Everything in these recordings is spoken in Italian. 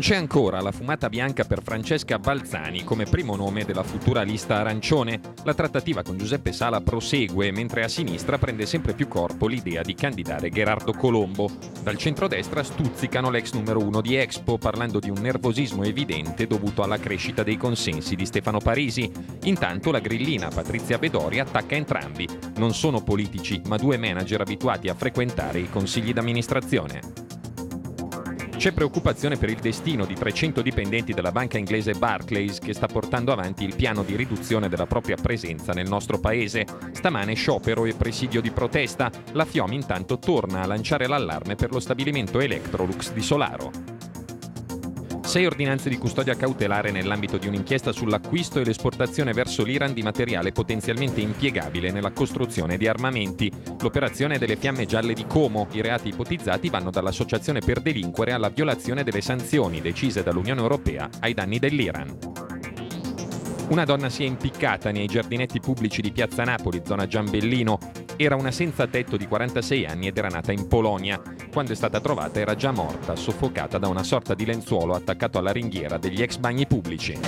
non c'è ancora la fumata bianca per Francesca Balzani come primo nome della futura lista arancione. La trattativa con Giuseppe Sala prosegue, mentre a sinistra prende sempre più corpo l'idea di candidare Gerardo Colombo. Dal centrodestra stuzzicano l'ex numero uno di Expo, parlando di un nervosismo evidente dovuto alla crescita dei consensi di Stefano Parisi. Intanto la grillina Patrizia Bedori attacca entrambi. Non sono politici, ma due manager abituati a frequentare i consigli d'amministrazione. C'è preoccupazione per il destino di 300 dipendenti della banca inglese Barclays che sta portando avanti il piano di riduzione della propria presenza nel nostro paese. Stamane sciopero e presidio di protesta. La Fiom intanto torna a lanciare l'allarme per lo stabilimento Electrolux di Solaro sei ordinanze di custodia cautelare nell'ambito di un'inchiesta sull'acquisto e l'esportazione verso l'Iran di materiale potenzialmente impiegabile nella costruzione di armamenti. L'operazione delle fiamme gialle di Como. I reati ipotizzati vanno dall'associazione per delinquere alla violazione delle sanzioni decise dall'Unione Europea ai danni dell'Iran. Una donna si è impiccata nei giardinetti pubblici di Piazza Napoli, zona Giambellino. Era una senza tetto di 46 anni ed era nata in Polonia. Quando è stata trovata era già morta, soffocata da una sorta di lenzuolo attaccato alla ringhiera degli ex bagni pubblici.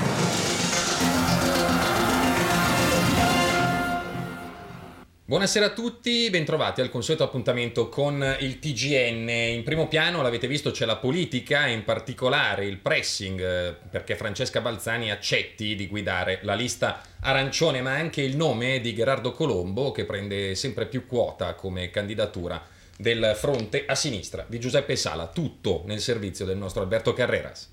Buonasera a tutti, bentrovati al consueto appuntamento con il TGN. In primo piano, l'avete visto, c'è la politica, e in particolare il pressing, eh, perché Francesca Balzani accetti di guidare la lista arancione, ma anche il nome di Gerardo Colombo, che prende sempre più quota come candidatura del fronte a sinistra di Giuseppe Sala. Tutto nel servizio del nostro Alberto Carreras.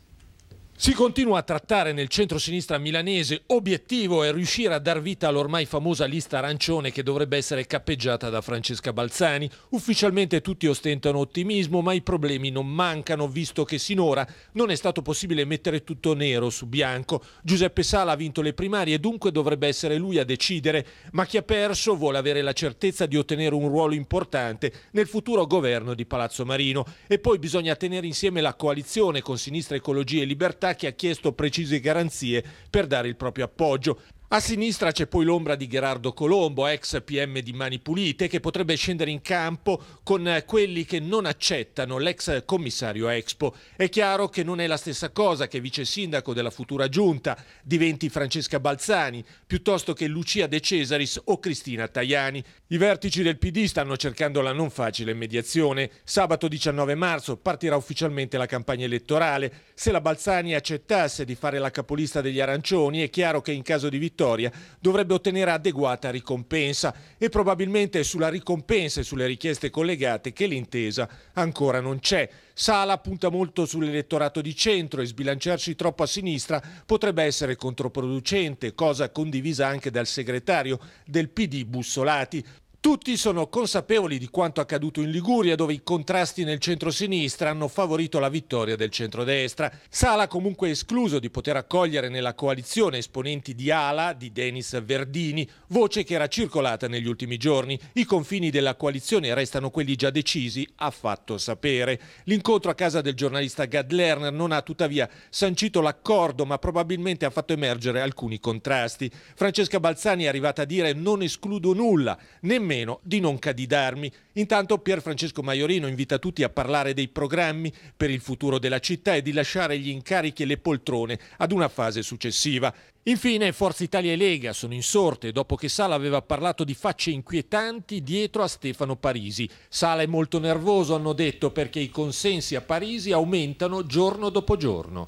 Si continua a trattare nel centro-sinistra milanese, obiettivo è riuscire a dar vita all'ormai famosa lista arancione che dovrebbe essere cappeggiata da Francesca Balzani. Ufficialmente tutti ostentano ottimismo, ma i problemi non mancano, visto che sinora non è stato possibile mettere tutto nero su bianco. Giuseppe Sala ha vinto le primarie, dunque dovrebbe essere lui a decidere, ma chi ha perso vuole avere la certezza di ottenere un ruolo importante nel futuro governo di Palazzo Marino. E poi bisogna tenere insieme la coalizione con Sinistra Ecologia e Libertà che ha chiesto precise garanzie per dare il proprio appoggio. A sinistra c'è poi l'ombra di Gerardo Colombo, ex PM di Mani Pulite, che potrebbe scendere in campo con eh, quelli che non accettano l'ex commissario Expo. È chiaro che non è la stessa cosa che vice sindaco della futura giunta diventi Francesca Balzani, piuttosto che Lucia De Cesaris o Cristina Tajani. I vertici del PD stanno cercando la non facile mediazione. Sabato 19 marzo partirà ufficialmente la campagna elettorale. Se la Balzani accettasse di fare la capolista degli arancioni, è chiaro che in caso di vittoria vittoria dovrebbe ottenere adeguata ricompensa e probabilmente è sulla ricompensa e sulle richieste collegate che l'intesa ancora non c'è. Sala punta molto sull'elettorato di centro e sbilanciarci troppo a sinistra potrebbe essere controproducente, cosa condivisa anche dal segretario del PD Bussolati. Tutti sono consapevoli di quanto accaduto in Liguria, dove i contrasti nel centro-sinistra hanno favorito la vittoria del centro-destra. Sala comunque escluso di poter accogliere nella coalizione esponenti di Ala, di Denis Verdini, voce che era circolata negli ultimi giorni. I confini della coalizione restano quelli già decisi, ha fatto sapere. L'incontro a casa del giornalista Gad Lerner non ha tuttavia sancito l'accordo, ma probabilmente ha fatto emergere alcuni contrasti. Francesca Balzani è arrivata a dire non escludo nulla, nemmeno almeno di non candidarmi. Intanto Pier Francesco Maiorino invita tutti a parlare dei programmi per il futuro della città e di lasciare gli incarichi e le poltrone ad una fase successiva. Infine Forza Italia e Lega sono insorte dopo che Sala aveva parlato di facce inquietanti dietro a Stefano Parisi. Sala è molto nervoso, hanno detto, perché i consensi a Parisi aumentano giorno dopo giorno.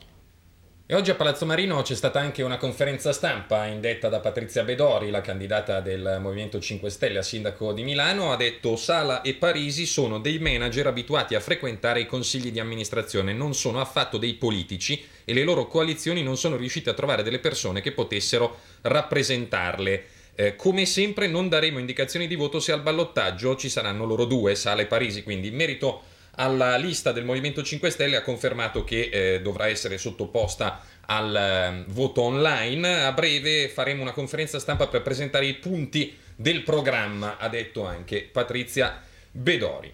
E oggi a Palazzo Marino c'è stata anche una conferenza stampa indetta da Patrizia Bedori, la candidata del Movimento 5 Stelle a sindaco di Milano, ha detto Sala e Parisi sono dei manager abituati a frequentare i consigli di amministrazione, non sono affatto dei politici e le loro coalizioni non sono riuscite a trovare delle persone che potessero rappresentarle. Eh, come sempre non daremo indicazioni di voto se al ballottaggio ci saranno loro due, Sala e Parisi, quindi in merito alla lista del Movimento 5 Stelle ha confermato che eh, dovrà essere sottoposta al ehm, voto online. A breve faremo una conferenza stampa per presentare i punti del programma, ha detto anche Patrizia Bedori.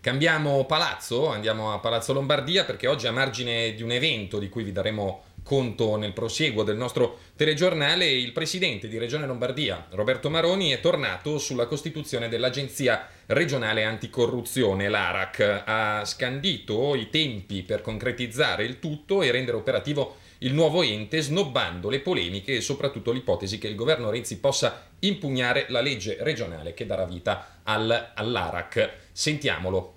Cambiamo palazzo, andiamo a Palazzo Lombardia perché oggi a margine di un evento di cui vi daremo conto nel prosieguo del nostro telegiornale, il presidente di Regione Lombardia, Roberto Maroni, è tornato sulla costituzione dell'Agenzia regionale anticorruzione, l'ARAC. Ha scandito i tempi per concretizzare il tutto e rendere operativo il nuovo ente, snobbando le polemiche e soprattutto l'ipotesi che il governo Renzi possa impugnare la legge regionale che darà vita al, all'ARAC. Sentiamolo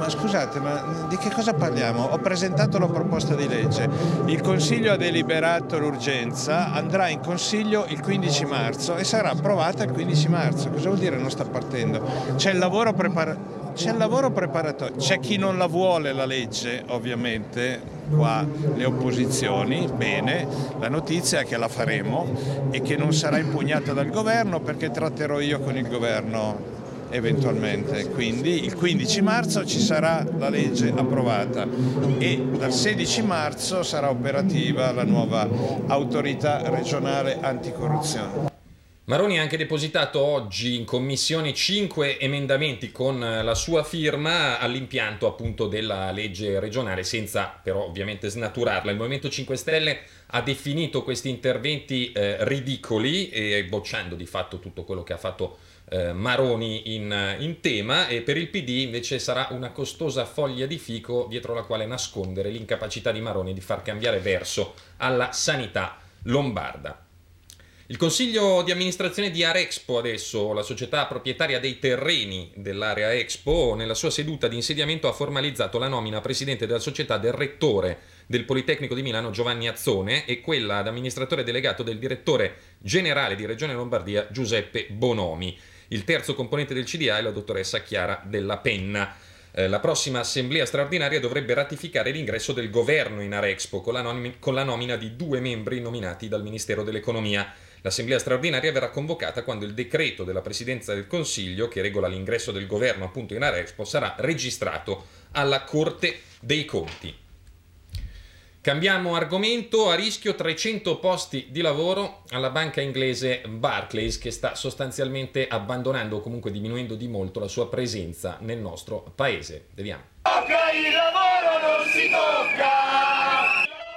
ma scusate, ma di che cosa parliamo? Ho presentato la proposta di legge, il Consiglio ha deliberato l'urgenza, andrà in Consiglio il 15 marzo e sarà approvata il 15 marzo. Cosa vuol dire non sta partendo? C'è il lavoro preparatorio c'è il lavoro preparatorio, c'è chi non la vuole la legge ovviamente, qua le opposizioni, bene, la notizia è che la faremo e che non sarà impugnata dal governo perché tratterò io con il governo eventualmente. Quindi il 15 marzo ci sarà la legge approvata e dal 16 marzo sarà operativa la nuova autorità regionale anticorruzione. Maroni ha anche depositato oggi in commissione cinque emendamenti con eh, la sua firma all'impianto appunto della legge regionale, senza però ovviamente snaturarla. Il Movimento 5 Stelle ha definito questi interventi eh, ridicoli e bocciando di fatto tutto quello che ha fatto eh, Maroni in, eh, in tema e per il PD invece sarà una costosa foglia di fico dietro la quale nascondere l'incapacità di Maroni di far cambiare verso alla sanità lombarda. Il consiglio di amministrazione di Arexpo adesso, la società proprietaria dei terreni dell'area Expo, nella sua seduta di insediamento ha formalizzato la nomina a presidente della società del rettore del Politecnico di Milano Giovanni Azzone e quella ad amministratore delegato del direttore generale di Regione Lombardia Giuseppe Bonomi. Il terzo componente del CDA è la dottoressa Chiara Della Penna eh, la prossima assemblea straordinaria dovrebbe ratificare l'ingresso del governo in Arexpo con la, nomina di due membri nominati dal Ministero dell'Economia. L'assemblea straordinaria verrà convocata quando il decreto della Presidenza del Consiglio, che regola l'ingresso del governo appunto in Arexpo, sarà registrato alla Corte dei Conti. Cambiamo argomento, a rischio 300 posti di lavoro alla banca inglese Barclays che sta sostanzialmente abbandonando o comunque diminuendo di molto la sua presenza nel nostro paese. Vediamo. Tocca il lavoro, non si tocca!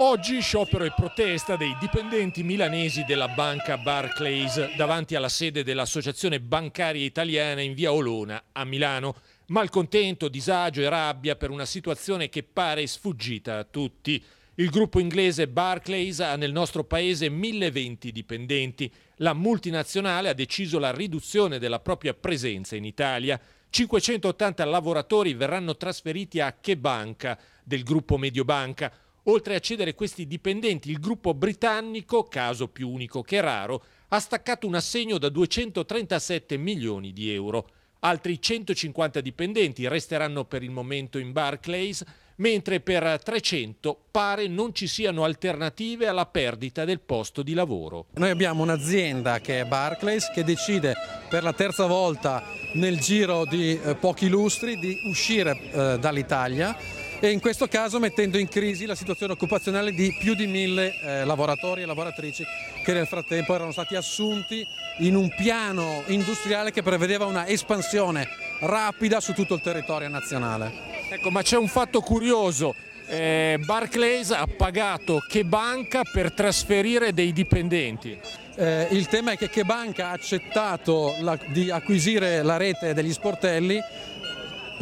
Oggi sciopero e protesta dei dipendenti milanesi della banca Barclays davanti alla sede dell'Associazione Bancaria Italiana in via Olona a Milano. Malcontento, disagio e rabbia per una situazione che pare sfuggita a tutti. Il gruppo inglese Barclays ha nel nostro paese 1020 dipendenti. La multinazionale ha deciso la riduzione della propria presenza in Italia. 580 lavoratori verranno trasferiti a Che Banca del gruppo Mediobanca Oltre a cedere questi dipendenti, il gruppo britannico, caso più unico che raro, ha staccato un assegno da 237 milioni di euro. Altri 150 dipendenti resteranno per il momento in Barclays, mentre per 300 pare non ci siano alternative alla perdita del posto di lavoro. Noi abbiamo un'azienda che è Barclays che decide per la terza volta nel giro di eh, pochi lustri di uscire eh, dall'Italia e in questo caso mettendo in crisi la situazione occupazionale di più di mille eh, lavoratori e lavoratrici che nel frattempo erano stati assunti in un piano industriale che prevedeva una espansione rapida su tutto il territorio nazionale. Ecco, ma c'è un fatto curioso, eh, Barclays ha pagato che banca per trasferire dei dipendenti? Eh, il tema è che che banca ha accettato la, di acquisire la rete degli sportelli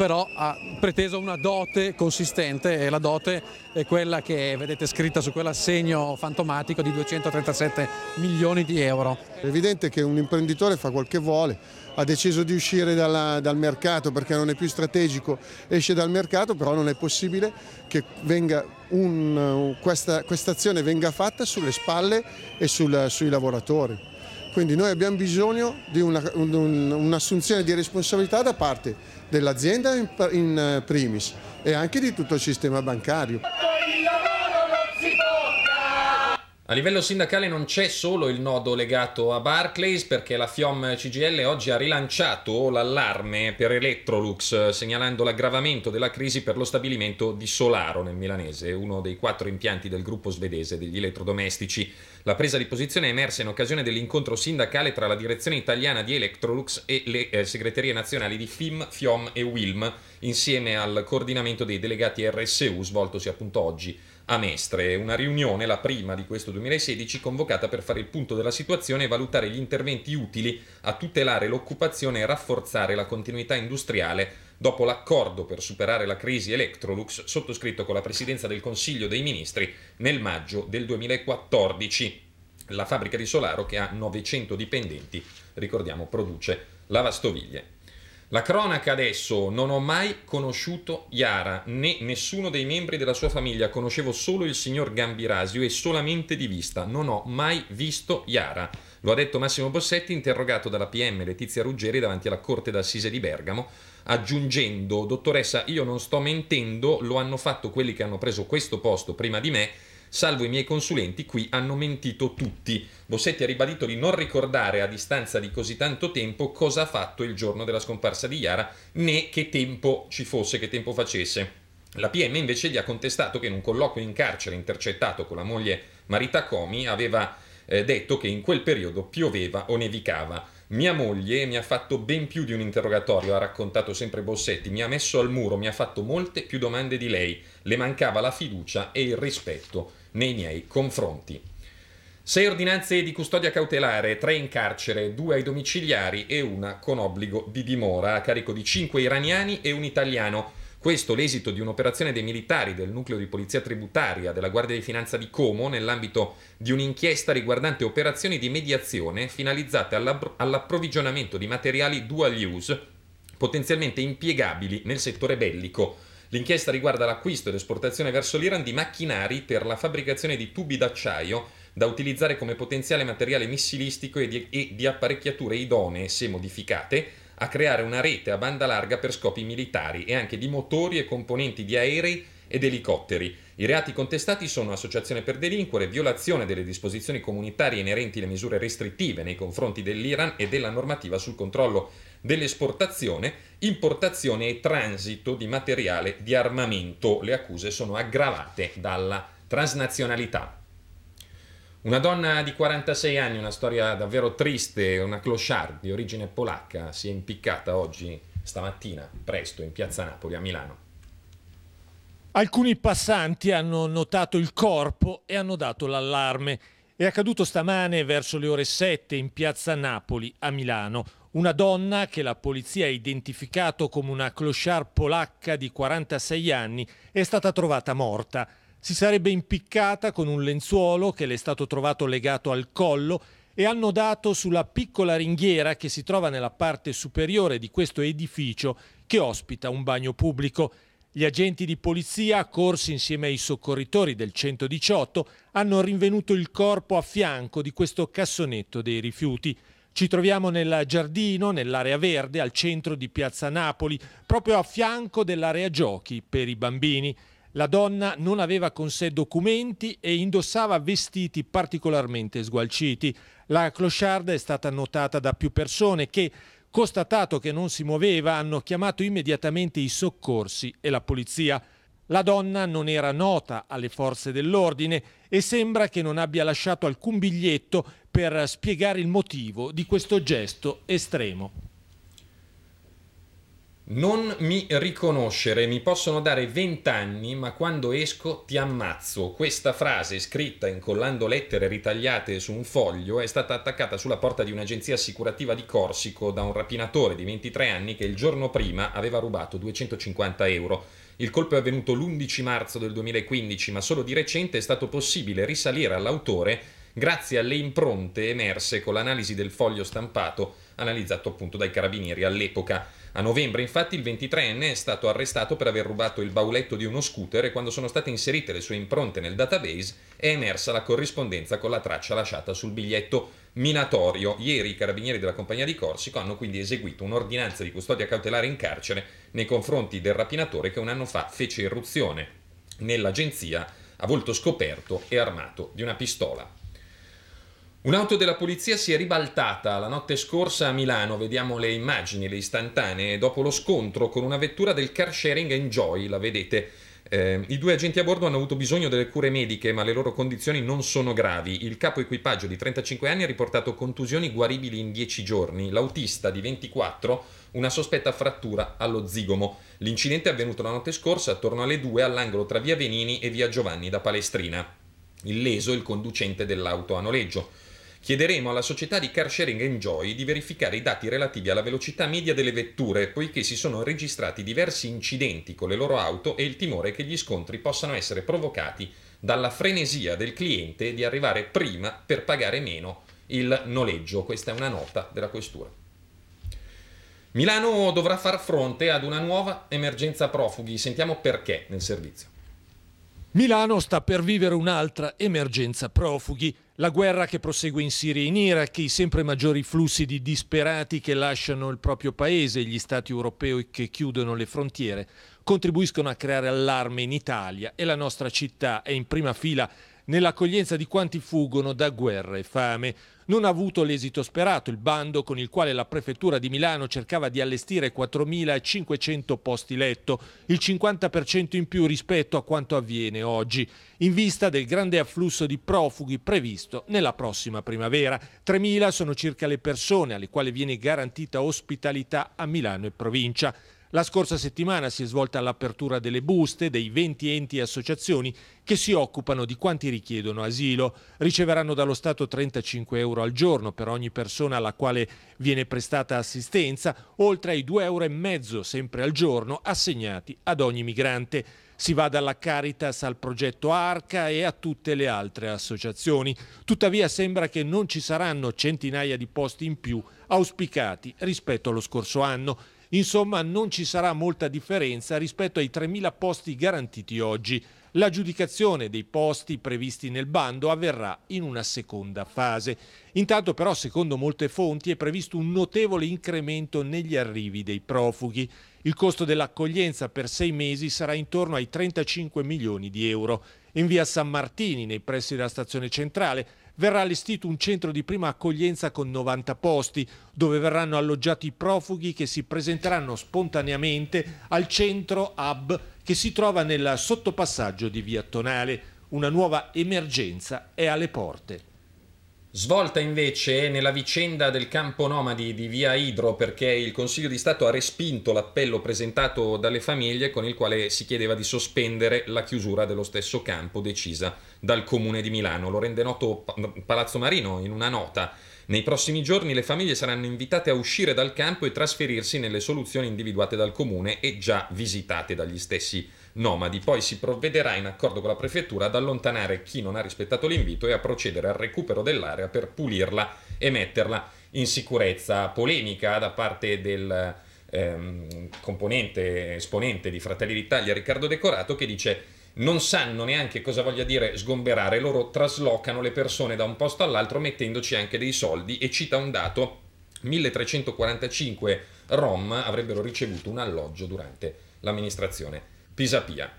però ha preteso una dote consistente e la dote è quella che vedete scritta su quell'assegno fantomatico di 237 milioni di euro. È evidente che un imprenditore fa quel che vuole, ha deciso di uscire dalla, dal mercato perché non è più strategico, esce dal mercato, però non è possibile che un, questa, questa azione venga fatta sulle spalle e sul, sui lavoratori. Quindi noi abbiamo bisogno di una, un, un'assunzione di responsabilità da parte dell'azienda in, in eh, primis e anche di tutto il sistema bancario. A livello sindacale non c'è solo il nodo legato a Barclays perché la FIOM CGL oggi ha rilanciato l'allarme per Electrolux segnalando l'aggravamento della crisi per lo stabilimento di Solaro nel Milanese, uno dei quattro impianti del gruppo svedese degli elettrodomestici. La presa di posizione è emersa in occasione dell'incontro sindacale tra la direzione italiana di Electrolux e le eh, segreterie nazionali di FIM, FIOM e WILM insieme al coordinamento dei delegati RSU svoltosi appunto oggi a Mestre, una riunione, la prima di questo 2016, convocata per fare il punto della situazione e valutare gli interventi utili a tutelare l'occupazione e rafforzare la continuità industriale dopo l'accordo per superare la crisi Electrolux sottoscritto con la Presidenza del Consiglio dei Ministri nel maggio del 2014. La fabbrica di Solaro, che ha 900 dipendenti, ricordiamo, produce lavastoviglie. La cronaca adesso, non ho mai conosciuto Iara né nessuno dei membri della sua famiglia, conoscevo solo il signor Gambirasio e solamente di vista, non ho mai visto Iara. Lo ha detto Massimo Bossetti, interrogato dalla PM Letizia Ruggeri davanti alla Corte d'Assise di Bergamo, aggiungendo, dottoressa, io non sto mentendo, lo hanno fatto quelli che hanno preso questo posto prima di me Salvo i miei consulenti, qui hanno mentito tutti. Bossetti ha ribadito di non ricordare a distanza di così tanto tempo cosa ha fatto il giorno della scomparsa di Iara, né che tempo ci fosse, che tempo facesse. La PM invece gli ha contestato che in un colloquio in carcere intercettato con la moglie Marita Comi aveva eh, detto che in quel periodo pioveva o nevicava. Mia moglie mi ha fatto ben più di un interrogatorio, ha raccontato sempre Bossetti, mi ha messo al muro, mi ha fatto molte più domande di lei, le mancava la fiducia e il rispetto nei miei confronti. Sei ordinanze di custodia cautelare, tre in carcere, due ai domiciliari e una con obbligo di dimora a carico di cinque iraniani e un italiano. Questo l'esito di un'operazione dei militari del nucleo di polizia tributaria della Guardia di Finanza di Como nell'ambito di un'inchiesta riguardante operazioni di mediazione finalizzate all'approvvigionamento di materiali dual use potenzialmente impiegabili nel settore bellico. L'inchiesta riguarda l'acquisto ed esportazione verso l'Iran di macchinari per la fabbricazione di tubi d'acciaio da utilizzare come potenziale materiale missilistico e di, e di apparecchiature idonee, se modificate, a creare una rete a banda larga per scopi militari e anche di motori e componenti di aerei ed elicotteri. I reati contestati sono associazione per delinquere, violazione delle disposizioni comunitarie inerenti alle misure restrittive nei confronti dell'Iran e della normativa sul controllo dell'esportazione, importazione e transito di materiale di armamento. Le accuse sono aggravate dalla transnazionalità. Una donna di 46 anni, una storia davvero triste, una clochard di origine polacca, si è impiccata oggi, stamattina, presto, in piazza Napoli a Milano. Alcuni passanti hanno notato il corpo e hanno dato l'allarme. È accaduto stamane verso le ore 7 in piazza Napoli a Milano. Una donna che la polizia ha identificato come una clochard polacca di 46 anni è stata trovata morta si sarebbe impiccata con un lenzuolo che le è stato trovato legato al collo e annodato sulla piccola ringhiera che si trova nella parte superiore di questo edificio che ospita un bagno pubblico. Gli agenti di polizia, accorsi insieme ai soccorritori del 118, hanno rinvenuto il corpo a fianco di questo cassonetto dei rifiuti. Ci troviamo nel giardino, nell'area verde, al centro di Piazza Napoli, proprio a fianco dell'area giochi per i bambini. La donna non aveva con sé documenti e indossava vestiti particolarmente sgualciti. La clochard è stata notata da più persone che, constatato che non si muoveva, hanno chiamato immediatamente i soccorsi e la polizia. La donna non era nota alle forze dell'ordine e sembra che non abbia lasciato alcun biglietto per spiegare il motivo di questo gesto estremo. Non mi riconoscere, mi possono dare vent'anni, ma quando esco ti ammazzo. Questa frase, scritta incollando lettere ritagliate su un foglio, è stata attaccata sulla porta di un'agenzia assicurativa di Corsico da un rapinatore di 23 anni che il giorno prima aveva rubato 250 euro. Il colpo è avvenuto l'11 marzo del 2015, ma solo di recente è stato possibile risalire all'autore grazie alle impronte emerse con l'analisi del foglio stampato analizzato appunto dai carabinieri all'epoca. A novembre, infatti, il 23enne è stato arrestato per aver rubato il bauletto di uno scooter e quando sono state inserite le sue impronte nel database è emersa la corrispondenza con la traccia lasciata sul biglietto minatorio. Ieri i carabinieri della compagnia di Corsico hanno quindi eseguito un'ordinanza di custodia cautelare in carcere nei confronti del rapinatore che un anno fa fece irruzione nell'agenzia a volto scoperto e armato di una pistola. Un'auto della polizia si è ribaltata la notte scorsa a Milano, vediamo le immagini, le istantanee, dopo lo scontro con una vettura del car sharing Enjoy, la vedete. Eh, I due agenti a bordo hanno avuto bisogno delle cure mediche, ma le loro condizioni non sono gravi. Il capo equipaggio di 35 anni ha riportato contusioni guaribili in 10 giorni, l'autista di 24 una sospetta frattura allo zigomo. L'incidente è avvenuto la notte scorsa attorno alle 2 all'angolo tra via Venini e via Giovanni da Palestrina. Illeso il conducente dell'auto a noleggio. Chiederemo alla società di car sharing Enjoy di verificare i dati relativi alla velocità media delle vetture, poiché si sono registrati diversi incidenti con le loro auto e il timore che gli scontri possano essere provocati dalla frenesia del cliente di arrivare prima per pagare meno il noleggio. Questa è una nota della questura. Milano dovrà far fronte ad una nuova emergenza profughi, sentiamo perché nel servizio. Milano sta per vivere un'altra emergenza profughi, la guerra che prosegue in Siria e in Iraq, i sempre maggiori flussi di disperati che lasciano il proprio paese e gli stati europei che chiudono le frontiere contribuiscono a creare allarme in Italia e la nostra città è in prima fila nell'accoglienza di quanti fuggono da guerra e fame. Non ha avuto l'esito sperato il bando con il quale la prefettura di Milano cercava di allestire 4.500 posti letto, il 50% in più rispetto a quanto avviene oggi, in vista del grande afflusso di profughi previsto nella prossima primavera. 3.000 sono circa le persone alle quali viene garantita ospitalità a Milano e provincia. La scorsa settimana si è svolta l'apertura delle buste dei 20 enti e associazioni che si occupano di quanti richiedono asilo. Riceveranno dallo Stato 35 euro al giorno per ogni persona alla quale viene prestata assistenza, oltre ai 2,5 euro sempre al giorno assegnati ad ogni migrante. Si va dalla Caritas al progetto Arca e a tutte le altre associazioni. Tuttavia sembra che non ci saranno centinaia di posti in più auspicati rispetto allo scorso anno. Insomma, non ci sarà molta differenza rispetto ai 3.000 posti garantiti oggi. L'aggiudicazione dei posti previsti nel bando avverrà in una seconda fase. Intanto però, secondo molte fonti, è previsto un notevole incremento negli arrivi dei profughi. Il costo dell'accoglienza per sei mesi sarà intorno ai 35 milioni di euro. In via San Martini, nei pressi della stazione centrale, verrà allestito un centro di prima accoglienza con 90 posti, dove verranno alloggiati i profughi che si presenteranno spontaneamente al centro hub che si trova nel sottopassaggio di Via Tonale. Una nuova emergenza è alle porte. Svolta invece nella vicenda del campo nomadi di via Idro perché il Consiglio di Stato ha respinto l'appello presentato dalle famiglie con il quale si chiedeva di sospendere la chiusura dello stesso campo decisa dal Comune di Milano. Lo rende noto Palazzo Marino in una nota. Nei prossimi giorni le famiglie saranno invitate a uscire dal campo e trasferirsi nelle soluzioni individuate dal Comune e già visitate dagli stessi nomadi. Poi si provvederà in accordo con la prefettura ad allontanare chi non ha rispettato l'invito e a procedere al recupero dell'area per pulirla e metterla in sicurezza. Polemica da parte del ehm, componente esponente di Fratelli d'Italia Riccardo Decorato che dice non sanno neanche cosa voglia dire sgomberare, loro traslocano le persone da un posto all'altro mettendoci anche dei soldi e cita un dato 1345 Rom avrebbero ricevuto un alloggio durante l'amministrazione Pisapia.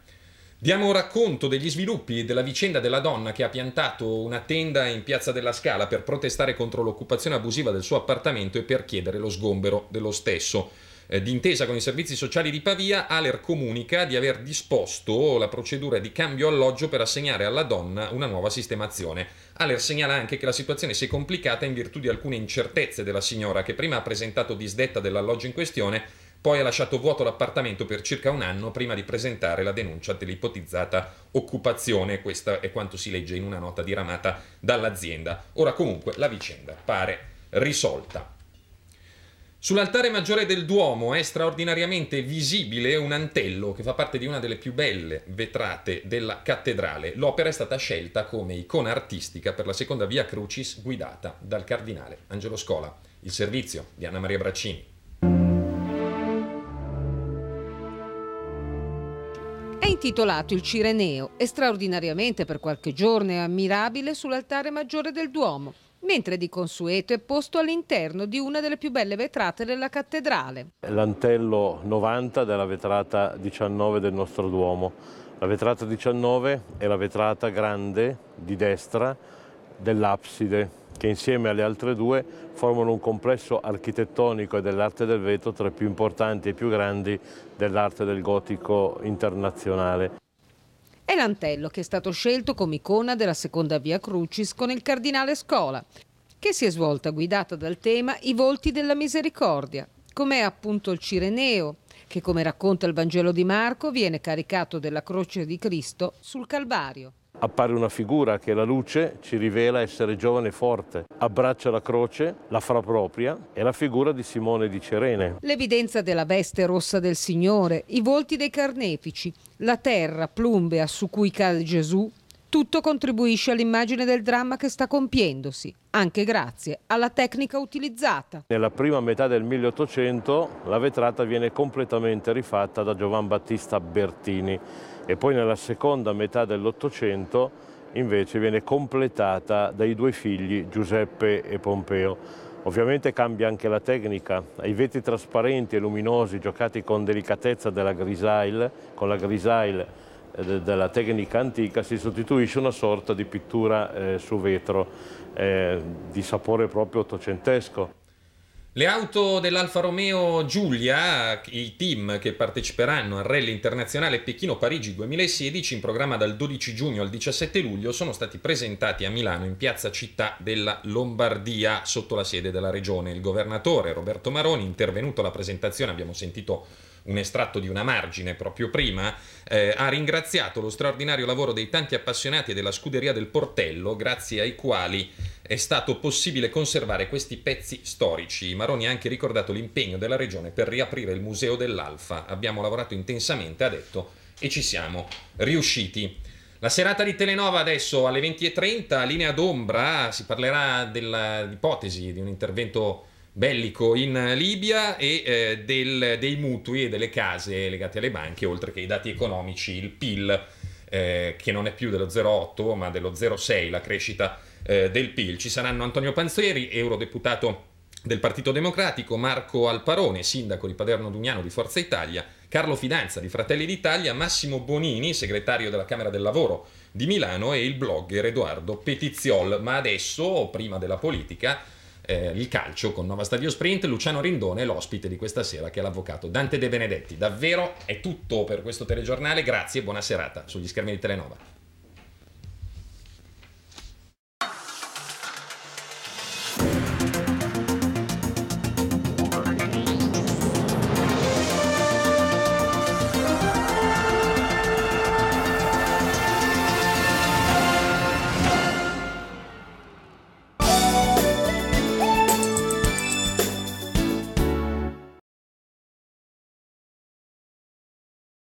Diamo racconto degli sviluppi e della vicenda della donna che ha piantato una tenda in Piazza della Scala per protestare contro l'occupazione abusiva del suo appartamento e per chiedere lo sgombero dello stesso. Eh, d'intesa con i servizi sociali di Pavia, Aler comunica di aver disposto la procedura di cambio alloggio per assegnare alla donna una nuova sistemazione. Aler segnala anche che la situazione si è complicata in virtù di alcune incertezze della signora che prima ha presentato disdetta dell'alloggio in questione poi ha lasciato vuoto l'appartamento per circa un anno prima di presentare la denuncia dell'ipotizzata occupazione. Questo è quanto si legge in una nota diramata dall'azienda. Ora comunque la vicenda pare risolta. Sull'altare maggiore del Duomo è straordinariamente visibile un antello che fa parte di una delle più belle vetrate della cattedrale. L'opera è stata scelta come icona artistica per la seconda via Crucis guidata dal cardinale Angelo Scola. Il servizio di Anna Maria Braccini. intitolato Il Cireneo e straordinariamente per qualche giorno è ammirabile sull'altare maggiore del Duomo, mentre di consueto è posto all'interno di una delle più belle vetrate della cattedrale. L'antello 90 della vetrata 19 del nostro Duomo. La vetrata 19 è la vetrata grande di destra dell'abside che insieme alle altre due formano un complesso architettonico e dell'arte del vetro tra i più importanti e più grandi dell'arte del gotico internazionale. È l'Antello che è stato scelto come icona della seconda via Crucis con il cardinale Scola, che si è svolta guidata dal tema I volti della misericordia, come appunto il Cireneo, che come racconta il Vangelo di Marco viene caricato della croce di Cristo sul Calvario appare una figura che la luce ci rivela essere giovane e forte. Abbraccia la croce, la farà propria, è la figura di Simone di Cerene. L'evidenza della veste rossa del Signore, i volti dei carnefici, la terra plumbea su cui cade Gesù, tutto contribuisce all'immagine del dramma che sta compiendosi, anche grazie alla tecnica utilizzata. Nella prima metà del 1800 la vetrata viene completamente rifatta da Giovan Battista Bertini e poi nella seconda metà dell'Ottocento invece viene completata dai due figli Giuseppe e Pompeo. Ovviamente cambia anche la tecnica, ai vetri trasparenti e luminosi giocati con delicatezza della grisaille, con la grisaille eh, della tecnica antica si sostituisce una sorta di pittura eh, su vetro eh, di sapore proprio ottocentesco. Le auto dell'Alfa Romeo Giulia, il team che parteciperanno al rally internazionale Pechino-Parigi 2016 in programma dal 12 giugno al 17 luglio sono stati presentati a Milano in piazza città della Lombardia sotto la sede della regione. Il governatore Roberto Maroni, intervenuto alla presentazione, abbiamo sentito un estratto di una margine proprio prima, eh, ha ringraziato lo straordinario lavoro dei tanti appassionati e della scuderia del Portello, grazie ai quali è stato possibile conservare questi pezzi storici. Maroni ha anche ricordato l'impegno della regione per riaprire il museo dell'Alfa. Abbiamo lavorato intensamente, ha detto, e ci siamo riusciti. La serata di Telenova adesso alle 20.30, linea d'ombra, si parlerà dell'ipotesi di un intervento bellico in Libia e eh, del, dei mutui e delle case legate alle banche, oltre che i dati economici, il PIL eh, che non è più dello 0,8 ma dello 0,6, la crescita eh, del PIL. Ci saranno Antonio Panzeri, eurodeputato del Partito Democratico, Marco Alparone, sindaco di Paderno Dugnano di Forza Italia, Carlo Fidanza di Fratelli d'Italia, Massimo Bonini, segretario della Camera del Lavoro di Milano e il blogger Edoardo Petiziol. Ma adesso, prima della politica, eh, il calcio con Nova Stadio Sprint, Luciano Rindone l'ospite di questa sera che è l'avvocato Dante De Benedetti. Davvero è tutto per questo telegiornale, grazie e buona serata sugli schermi di Telenova.